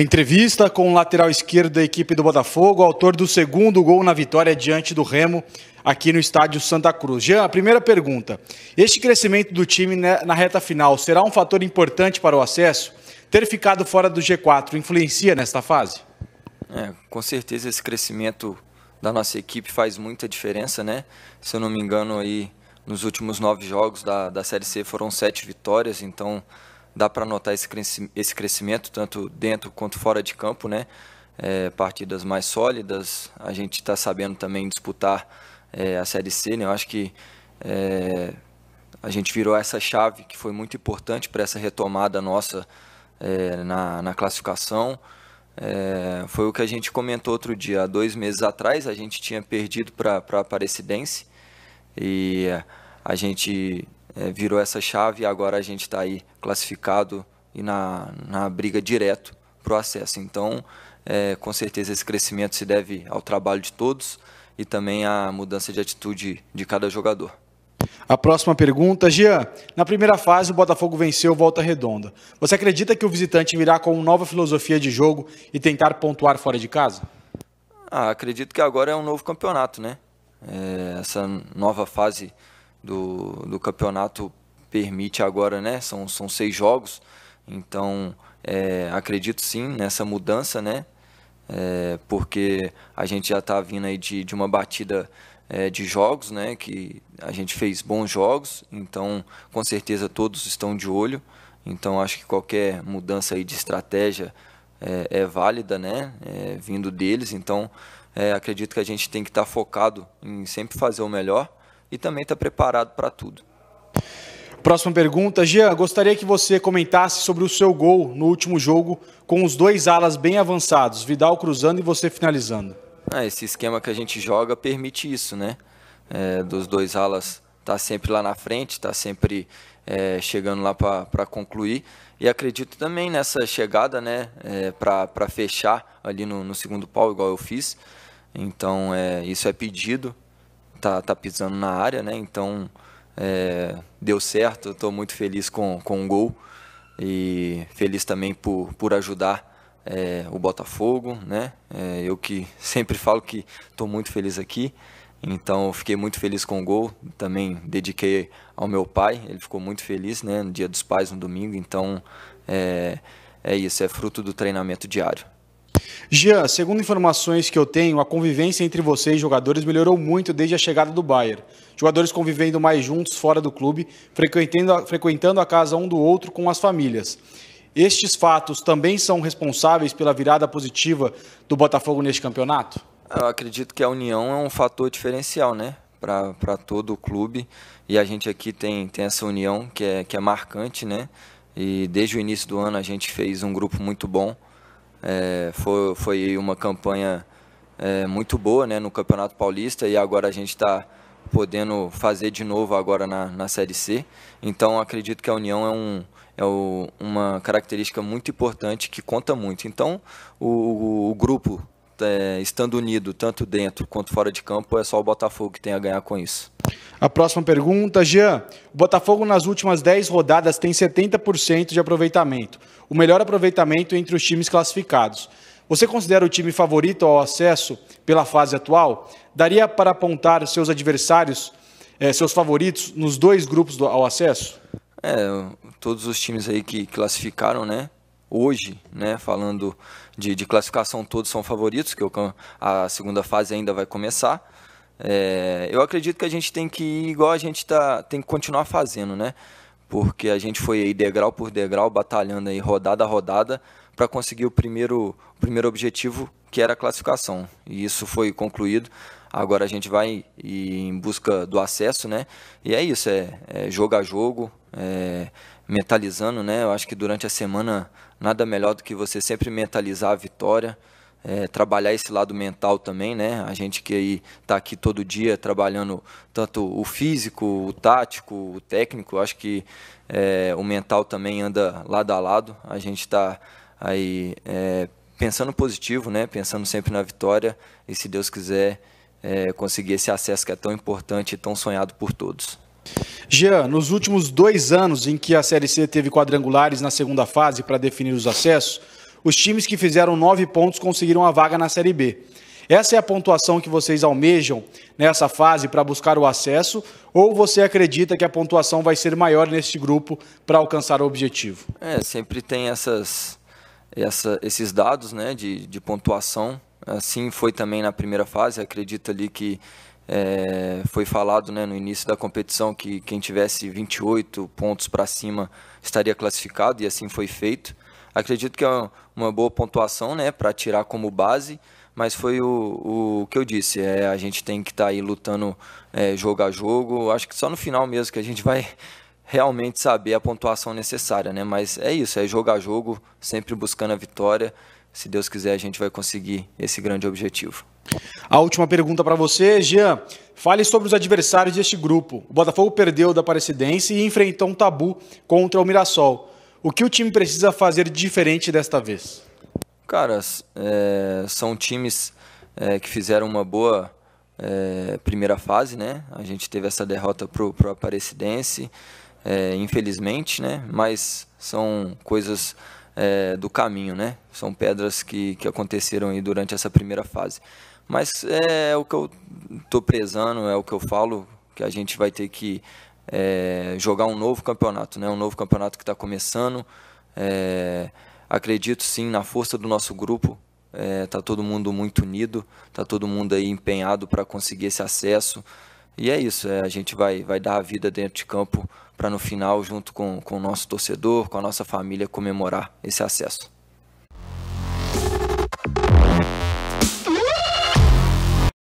Entrevista com o lateral esquerdo da equipe do Botafogo, autor do segundo gol na vitória diante do Remo, aqui no estádio Santa Cruz. Jean, a primeira pergunta: este crescimento do time né, na reta final será um fator importante para o acesso? Ter ficado fora do G4 influencia nesta fase? É, com certeza esse crescimento da nossa equipe faz muita diferença, né? Se eu não me engano, aí nos últimos nove jogos da, da Série C foram sete vitórias, então dá para notar esse crescimento, tanto dentro quanto fora de campo, né? É, partidas mais sólidas, a gente está sabendo também disputar é, a Série C, né? Eu acho que é, a gente virou essa chave que foi muito importante para essa retomada nossa é, na, na, classificação. É, foi o que a gente comentou outro dia, há dois meses atrás, a gente tinha perdido para a Aparecidense e a gente é, virou essa chave e agora a gente está aí classificado e na, na briga direto para o acesso. Então, é, com certeza esse crescimento se deve ao trabalho de todos e também à mudança de atitude de cada jogador. A próxima pergunta, Gian. Na primeira fase, o Botafogo venceu Volta Redonda. Você acredita que o visitante virá com uma nova filosofia de jogo e tentar pontuar fora de casa? Ah, acredito que agora é um novo campeonato, né? É, essa nova fase do, do campeonato permite agora, né? São, são seis jogos, então é, acredito sim nessa mudança, né? É, porque a gente já está vindo aí de, de uma batida é, de jogos, né? Que a gente fez bons jogos, então com certeza todos estão de olho. Então acho que qualquer mudança aí de estratégia é, é válida, né? É, vindo deles, então é, acredito que a gente tem que estar tá focado em sempre fazer o melhor e também está preparado para tudo. Próxima pergunta, Jean, gostaria que você comentasse sobre o seu gol no último jogo com os dois alas bem avançados, Vidal cruzando e você finalizando. Ah, esse esquema que a gente joga permite isso, né? É, dos dois alas tá sempre lá na frente, tá sempre é, chegando lá para concluir. E acredito também nessa chegada, né? É, para fechar ali no, no segundo pau, igual eu fiz. Então, é, isso é pedido tá, tá pisando na área, né? Então é, deu certo, estou muito feliz com, com o gol e feliz também por, por ajudar é, o Botafogo, né? É, eu que sempre falo que estou muito feliz aqui, então fiquei muito feliz com o gol, também dediquei ao meu pai, ele ficou muito feliz, né? No dia dos pais, no domingo, então é, é isso, é fruto do treinamento diário. Jean, segundo informações que eu tenho, a convivência entre vocês, jogadores, melhorou muito desde a chegada do Bayern. Jogadores convivendo mais juntos fora do clube, frequentando, frequentando a casa um do outro com as famílias. Estes fatos também são responsáveis pela virada positiva do Botafogo neste campeonato? Eu acredito que a união é um fator diferencial, né? Para todo o clube. E a gente aqui tem, tem essa união que é, que é marcante, né? E desde o início do ano a gente fez um grupo muito bom. É, foi, foi uma campanha é, muito boa né, no Campeonato Paulista e agora a gente está podendo fazer de novo agora na, na Série C. Então acredito que a união é, um, é o, uma característica muito importante que conta muito. Então o, o, o grupo é, estando unido, tanto dentro quanto fora de campo, é só o Botafogo que tem a ganhar com isso. A próxima pergunta, Jean. O Botafogo nas últimas 10 rodadas tem 70% de aproveitamento, o melhor aproveitamento entre os times classificados. Você considera o time favorito ao acesso pela fase atual? Daria para apontar seus adversários, é, seus favoritos, nos dois grupos do, ao acesso? É, todos os times aí que classificaram, né? hoje, né, falando de, de, classificação, todos são favoritos, é que a segunda fase ainda vai começar. É, eu acredito que a gente tem que ir igual a gente tá, tem que continuar fazendo, né? porque a gente foi aí degrau por degrau, batalhando aí rodada a rodada para conseguir o primeiro, o primeiro objetivo, que era a classificação. E isso foi concluído. Agora a gente vai em busca do acesso, né? E é isso, é, é jogo a jogo, é, mentalizando, né? Eu acho que durante a semana nada melhor do que você sempre mentalizar a vitória é, trabalhar esse lado mental também, né? A gente que aí está aqui todo dia trabalhando tanto o físico, o tático, o técnico, acho que é, o mental também anda lado a lado. A gente está aí é, pensando positivo, né? Pensando sempre na vitória e se Deus quiser é, conseguir esse acesso que é tão importante e tão sonhado por todos. Jean, nos últimos dois anos em que a Série C teve quadrangulares na segunda fase para definir os acessos, os times que fizeram nove pontos conseguiram a vaga na Série B. Essa é a pontuação que vocês almejam nessa fase para buscar o acesso? Ou você acredita que a pontuação vai ser maior neste grupo para alcançar o objetivo? É, sempre tem essas, essa, esses dados né, de, de pontuação. Assim foi também na primeira fase. Acredito ali que é, foi falado né, no início da competição que quem tivesse 28 pontos para cima estaria classificado, e assim foi feito. Acredito que é uma boa pontuação né, para tirar como base, mas foi o, o que eu disse. É, a gente tem que estar tá aí lutando é, jogo a jogo. Acho que só no final mesmo que a gente vai realmente saber a pontuação necessária, né? Mas é isso, é jogo a jogo, sempre buscando a vitória. Se Deus quiser, a gente vai conseguir esse grande objetivo. A última pergunta para você, Jean. Fale sobre os adversários deste grupo. O Botafogo perdeu da Aparecidense e enfrentou um tabu contra o Mirassol. O que o time precisa fazer diferente desta vez? Caras, é, são times é, que fizeram uma boa é, primeira fase, né? A gente teve essa derrota pro, pro Aparecidense, é, infelizmente, né? Mas são coisas é, do caminho, né? São pedras que, que aconteceram aí durante essa primeira fase. Mas é o que eu tô prezando, é o que eu falo, que a gente vai ter que é, jogar um novo campeonato, né? um novo campeonato que está começando. É, acredito sim na força do nosso grupo. Está é, tá todo mundo muito unido, está todo mundo aí empenhado para conseguir esse acesso. E é isso, é, a gente vai, vai dar a vida dentro de campo para no final, junto com, com o nosso torcedor, com a nossa família, comemorar esse acesso.